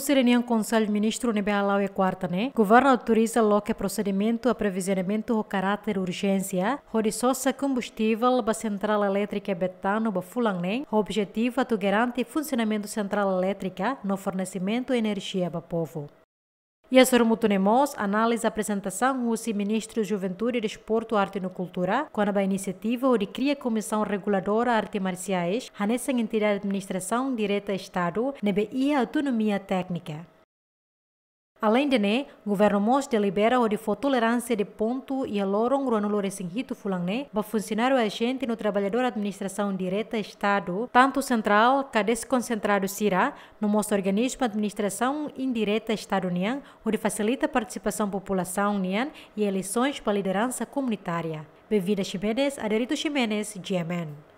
Rusi reunião Conselho Ministro Nebealau e Quartane, governo autoriza o procedimento a previsionamento com caráter urgência, horizonte combustível da central elétrica Betano ba O objetivo a é garantir funcionamento central elétrica no fornecimento de energia ba povo. E Yasur Mutunemos análise a apresentação do Ministro Juventude, Desporto, Arte e Cultura, com a iniciativa onde cria Comissão Reguladora artes Marciais, nessa Entidade Administração Direta Estado, nebe e Autonomia Técnica. Além de o governo Mos delibera o de tolerância de ponto e a lorong ruanulore singhito fulangne, funcionar o agente no trabalhador administração direta Estado, tanto central, que desconcentrado sirá, no mostro organismo administração indireta Estado nian, onde facilita a participação população nian e eleições para liderança comunitária. Bebida Ximenes, Aderito Ximenes, GMN.